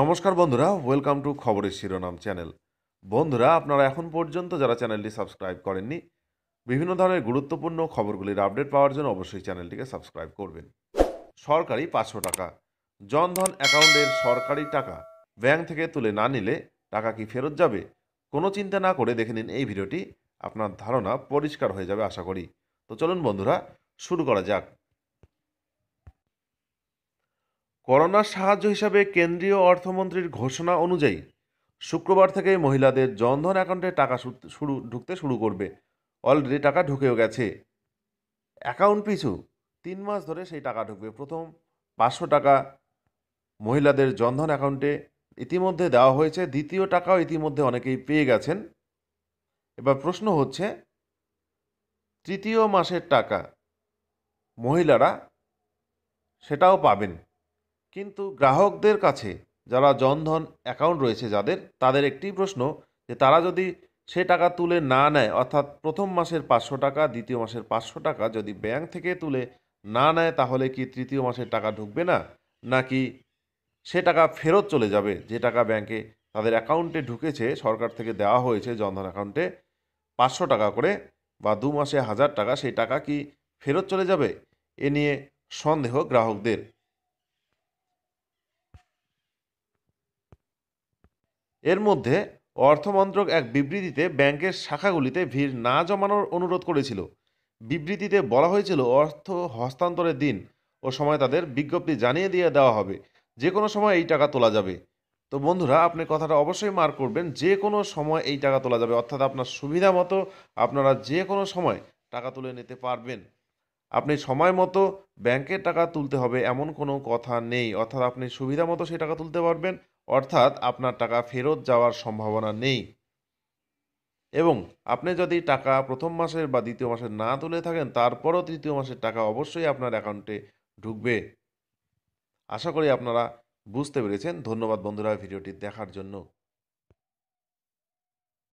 নমস্কার বন্ধুরা welcome to খবরের শিরোনাম চ্যানেল বন্ধুরা আপনারা এখন পর্যন্ত যারা চ্যানেলটি সাবস্ক্রাইব করেননি বিভিন্ন ধরনের গুরুত্বপূর্ণ খবরগুলির আপডেট পাওয়ার জন্য অবশ্যই চ্যানেলটিকে সাবস্ক্রাইব করবেন সরকারি পাঁচশো টাকা জনধন অ্যাকাউন্টের সরকারি টাকা ব্যাংক থেকে তুলে না নিলে টাকা কি ফেরত যাবে কোনো চিন্তা না করে দেখে নিন এই ভিডিওটি আপনার ধারণা পরিষ্কার হয়ে যাবে আশা করি তো চলুন বন্ধুরা শুরু করা যাক করোনার সাহায্য হিসাবে কেন্দ্রীয় অর্থমন্ত্রীর ঘোষণা অনুযায়ী শুক্রবার থেকে মহিলাদের জনধন অ্যাকাউন্টে টাকা শুরু ঢুকতে শুরু করবে অলরেডি টাকা ঢুকেও গেছে অ্যাকাউন্ট পিছু তিন মাস ধরে সেই টাকা ঢুকবে প্রথম পাঁচশো টাকা মহিলাদের জনধন অ্যাকাউন্টে ইতিমধ্যে দেওয়া হয়েছে দ্বিতীয় টাকাও ইতিমধ্যে অনেকেই পেয়ে গেছেন এবার প্রশ্ন হচ্ছে তৃতীয় মাসের টাকা মহিলারা সেটাও পাবেন কিন্তু গ্রাহকদের কাছে যারা জনধন অ্যাকাউন্ট রয়েছে যাদের তাদের একটি প্রশ্ন যে তারা যদি সে টাকা তুলে না নেয় অর্থাৎ প্রথম মাসের পাঁচশো টাকা দ্বিতীয় মাসের পাঁচশো টাকা যদি ব্যাংক থেকে তুলে না নেয় তাহলে কি তৃতীয় মাসের টাকা ঢুকবে না নাকি সে টাকা ফেরত চলে যাবে যে টাকা ব্যাংকে তাদের অ্যাকাউন্টে ঢুকেছে সরকার থেকে দেওয়া হয়েছে জনধন অ্যাকাউন্টে পাঁচশো টাকা করে বা দু মাসে হাজার টাকা সেই টাকা কি ফেরত চলে যাবে এ নিয়ে সন্দেহ গ্রাহকদের এর মধ্যে অর্থমন্ত্রক এক বিবৃতিতে ব্যাংকের শাখাগুলিতে ভিড় না জমানোর অনুরোধ করেছিল বিবৃতিতে বলা হয়েছিল অর্থ হস্তান্তরের দিন ও সময় তাদের বিজ্ঞপ্তি জানিয়ে দিয়ে দেওয়া হবে যে কোনো সময় এই টাকা তোলা যাবে তো বন্ধুরা আপনি কথাটা অবশ্যই মার করবেন যে কোনো সময় এই টাকা তোলা যাবে অর্থাৎ আপনার সুবিধা মতো আপনারা যে কোনো সময় টাকা তুলে নিতে পারবেন আপনি সময় মতো ব্যাংকের টাকা তুলতে হবে এমন কোনো কথা নেই অর্থাৎ আপনি সুবিধা মতো সেই টাকা তুলতে পারবেন অর্থাৎ আপনার টাকা ফেরত যাওয়ার সম্ভাবনা নেই এবং আপনি যদি টাকা প্রথম মাসের বা দ্বিতীয় মাসের না তুলে থাকেন তারপরও তৃতীয় মাসের টাকা অবশ্যই আপনার অ্যাকাউন্টে ঢুকবে আশা করি আপনারা বুঝতে পেরেছেন ধন্যবাদ বন্ধুরা ভিডিওটি দেখার জন্য